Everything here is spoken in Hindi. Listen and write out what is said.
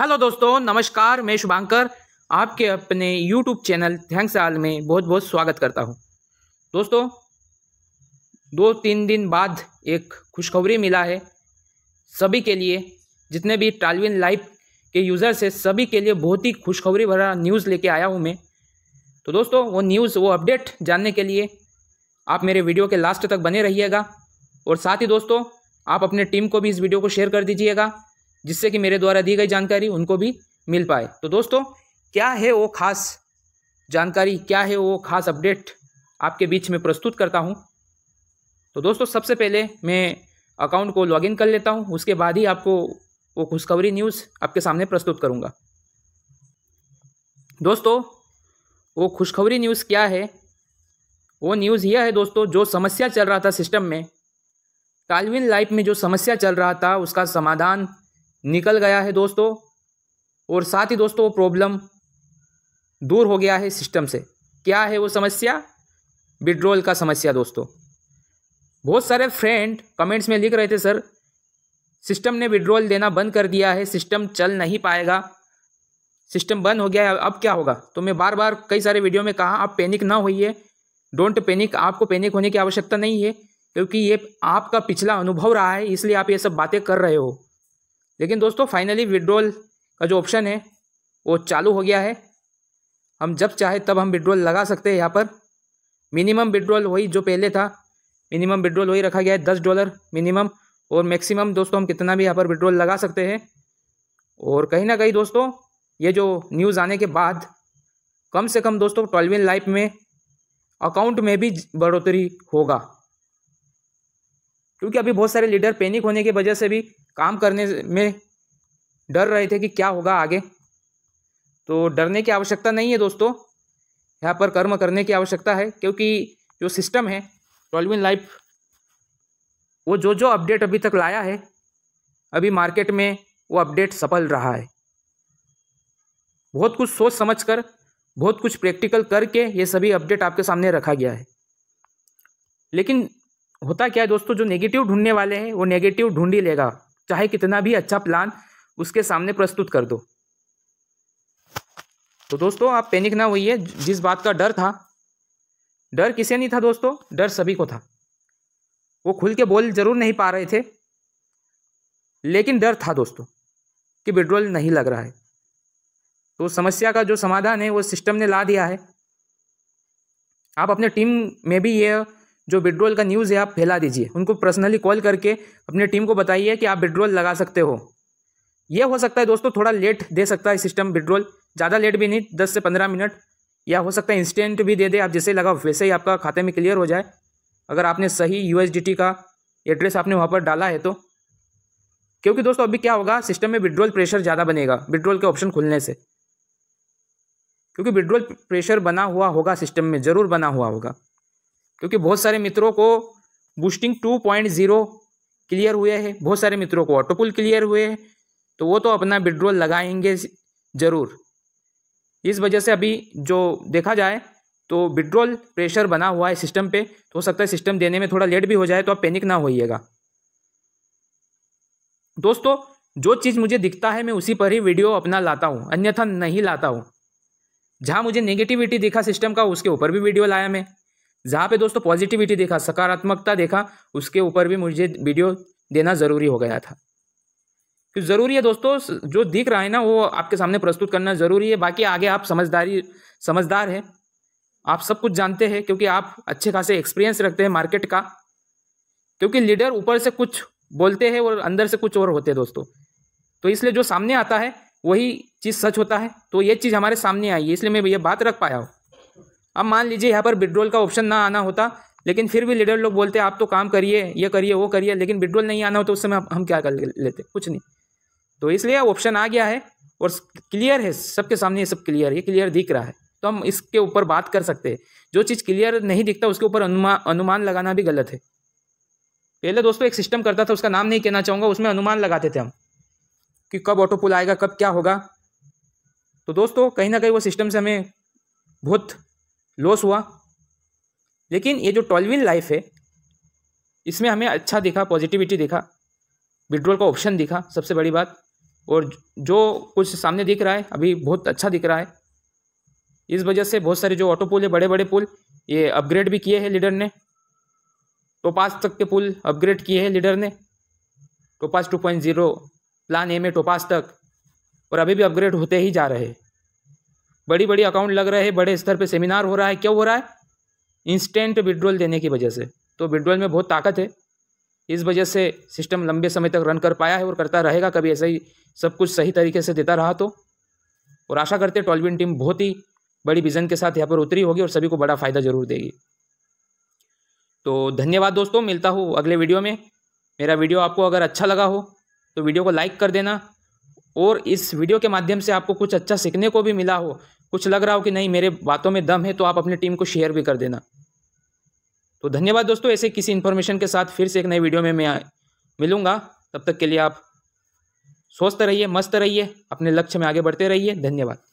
हेलो दोस्तों नमस्कार मैं शुभांकर आपके अपने यूट्यूब चैनल थैंक्स आल में बहुत बहुत स्वागत करता हूं दोस्तों दो तीन दिन बाद एक खुशखबरी मिला है सभी के लिए जितने भी टालविन लाइव के यूज़र्स है सभी के लिए बहुत ही खुशखबरी भरा न्यूज़ लेके आया हूँ मैं तो दोस्तों वो न्यूज़ वो अपडेट जानने के लिए आप मेरे वीडियो के लास्ट तक बने रहिएगा और साथ ही दोस्तों आप अपने टीम को भी इस वीडियो को शेयर कर दीजिएगा जिससे कि मेरे द्वारा दी गई जानकारी उनको भी मिल पाए तो दोस्तों क्या है वो खास जानकारी क्या है वो खास अपडेट आपके बीच में प्रस्तुत करता हूँ तो दोस्तों सबसे पहले मैं अकाउंट को लॉगिन कर लेता हूँ उसके बाद ही आपको वो खुशखबरी न्यूज़ आपके सामने प्रस्तुत करूँगा दोस्तों वो खुशखबरी न्यूज़ क्या है वो न्यूज़ यह है दोस्तों जो समस्या चल रहा था सिस्टम में कालविन लाइफ में जो समस्या चल रहा था उसका समाधान निकल गया है दोस्तों और साथ ही दोस्तों वो प्रॉब्लम दूर हो गया है सिस्टम से क्या है वो समस्या विड्रोल का समस्या दोस्तों बहुत सारे फ्रेंड कमेंट्स में लिख रहे थे सर सिस्टम ने विड्रोल देना बंद कर दिया है सिस्टम चल नहीं पाएगा सिस्टम बंद हो गया है अब क्या होगा तो मैं बार बार कई सारे वीडियो में कहा आप पैनिक ना होइए डोंट पैनिक आपको पैनिक होने की आवश्यकता नहीं है क्योंकि ये आपका पिछला अनुभव रहा है इसलिए आप ये सब बातें कर रहे हो लेकिन दोस्तों फाइनली विड्रॉल का जो ऑप्शन है वो चालू हो गया है हम जब चाहे तब हम विड्रॉल लगा सकते हैं यहाँ पर मिनिमम विड्रॉल वही जो पहले था मिनिमम विड्रॉल वही रखा गया है दस डॉलर मिनिमम और मैक्सिमम दोस्तों हम कितना भी यहाँ पर विड्रॉल लगा सकते हैं और कहीं ना कहीं दोस्तों ये जो न्यूज़ आने के बाद कम से कम दोस्तों ट्वेल्विन लाइफ में अकाउंट में भी बढ़ोतरी होगा क्योंकि अभी बहुत सारे लीडर पैनिक होने की वजह से भी काम करने में डर रहे थे कि क्या होगा आगे तो डरने की आवश्यकता नहीं है दोस्तों यहाँ पर कर्म करने की आवश्यकता है क्योंकि जो सिस्टम है ट्वेल्व इन लाइफ वो जो जो अपडेट अभी तक लाया है अभी मार्केट में वो अपडेट सफल रहा है बहुत कुछ सोच समझ कर बहुत कुछ प्रैक्टिकल करके ये सभी अपडेट आपके सामने रखा गया है लेकिन होता क्या है दोस्तों जो नेगेटिव ढूंढने वाले हैं वो नेगेटिव ढूंढ ही लेगा चाहे कितना भी अच्छा प्लान उसके सामने प्रस्तुत कर दो तो दोस्तों आप पैनिक ना होइए जिस बात का डर था डर किसे नहीं था दोस्तों डर सभी को था वो खुल के बोल जरूर नहीं पा रहे थे लेकिन डर था दोस्तों कि विड्रोल नहीं लग रहा है तो समस्या का जो समाधान है वो सिस्टम ने ला दिया है आप अपने टीम में भी ये जो विड्रोल का न्यूज़ है आप फैला दीजिए उनको पर्सनली कॉल करके अपने टीम को बताइए कि आप विड्रोल लगा सकते हो यह हो सकता है दोस्तों थोड़ा लेट दे सकता है सिस्टम विड्रोल ज़्यादा लेट भी नहीं दस से पंद्रह मिनट या हो सकता है इंस्टेंट भी दे दे आप जैसे लगा वैसे ही आपका खाते में क्लियर हो जाए अगर आपने सही यू का एड्रेस आपने वहाँ पर डाला है तो क्योंकि दोस्तों अभी क्या होगा सिस्टम में विड्रोल प्रेशर ज़्यादा बनेगा विड्रोल के ऑप्शन खुलने से क्योंकि विड्रोल प्रेशर बना हुआ होगा सिस्टम में ज़रूर बना हुआ होगा क्योंकि बहुत सारे मित्रों को boosting two point zero clear हुए हैं बहुत सारे मित्रों को ऑटोपुल क्लियर हुए हैं तो वो तो अपना विड्रोल लगाएंगे ज़रूर इस वजह से अभी जो देखा जाए तो विड्रोल प्रेशर बना हुआ है सिस्टम पे तो हो सकता है सिस्टम देने में थोड़ा लेट भी हो जाए तो आप पैनिक ना होइएगा दोस्तों जो चीज़ मुझे दिखता है मैं उसी पर ही वीडियो अपना लाता हूँ अन्यथा नहीं लाता हूँ जहाँ मुझे नेगेटिविटी दिखा सिस्टम का उसके ऊपर भी वीडियो लाया मैं जहाँ पे दोस्तों पॉजिटिविटी देखा सकारात्मकता देखा उसके ऊपर भी मुझे वीडियो देना ज़रूरी हो गया था क्यों तो ज़रूरी है दोस्तों जो दिख रहा है ना वो आपके सामने प्रस्तुत करना ज़रूरी है बाकी आगे आप समझदारी समझदार हैं आप सब कुछ जानते हैं क्योंकि आप अच्छे खासे एक्सपीरियंस रखते हैं मार्केट का क्योंकि लीडर ऊपर से कुछ बोलते हैं और अंदर से कुछ और होते हैं दोस्तों तो इसलिए जो सामने आता है वही चीज़ सच होता है तो ये चीज़ हमारे सामने आई है इसलिए मैं ये बात रख पाया हूँ अब मान लीजिए यहाँ पर विड्रोल का ऑप्शन ना आना होता लेकिन फिर भी लीडर लोग बोलते आप तो काम करिए ये करिए वो करिए लेकिन विड्रोल नहीं आना हो तो उस समय हम क्या कर लेते कुछ नहीं तो इसलिए ऑप्शन आ गया है और क्लियर है सबके सामने ये सब क्लियर ये क्लियर दिख रहा है तो हम इसके ऊपर बात कर सकते हैं जो चीज़ क्लियर नहीं दिखता उसके ऊपर अनुमान अनुमान लगाना भी गलत है पहले दोस्तों एक सिस्टम करता था उसका नाम नहीं कहना चाहूँगा उसमें अनुमान लगाते थे हम कि कब ऑटो पुल आएगा कब क्या होगा तो दोस्तों कहीं ना कहीं वो सिस्टम से हमें बहुत लॉस हुआ लेकिन ये जो ट्वेल्विन लाइफ है इसमें हमें अच्छा दिखा पॉजिटिविटी दिखा विड्रॉल का ऑप्शन दिखा सबसे बड़ी बात और जो कुछ सामने दिख रहा है अभी बहुत अच्छा दिख रहा है इस वजह से बहुत सारे जो ऑटो पुल है बड़े बड़े पुल ये अपग्रेड भी किए हैं लीडर ने तो पास तक के पुल अपग्रेड किए हैं लीडर ने टोपास two point zero plan A में टोपास तक और अभी भी अपग्रेड होते ही जा रहे हैं बड़ी बड़ी अकाउंट लग रहे हैं बड़े स्तर पे सेमिनार हो रहा है क्यों हो रहा है इंस्टेंट विड्रॉल देने की वजह से तो विड्रॉल में बहुत ताकत है इस वजह से सिस्टम लंबे समय तक रन कर पाया है और करता रहेगा कभी ऐसा ही सब कुछ सही तरीके से देता रहा तो और आशा करते टॉलविन टीम बहुत ही बड़ी विज़न के साथ यहाँ पर उतरी होगी और सभी को बड़ा फ़ायदा ज़रूर देगी तो धन्यवाद दोस्तों मिलता हूँ अगले वीडियो में मेरा वीडियो आपको अगर अच्छा लगा हो तो वीडियो को लाइक कर देना और इस वीडियो के माध्यम से आपको कुछ अच्छा सीखने को भी मिला हो कुछ लग रहा हो कि नहीं मेरे बातों में दम है तो आप अपनी टीम को शेयर भी कर देना तो धन्यवाद दोस्तों ऐसे किसी इन्फॉर्मेशन के साथ फिर से एक नई वीडियो में मैं मिलूंगा तब तक के लिए आप स्वस्थ रहिए मस्त रहिए अपने लक्ष्य में आगे बढ़ते रहिए धन्यवाद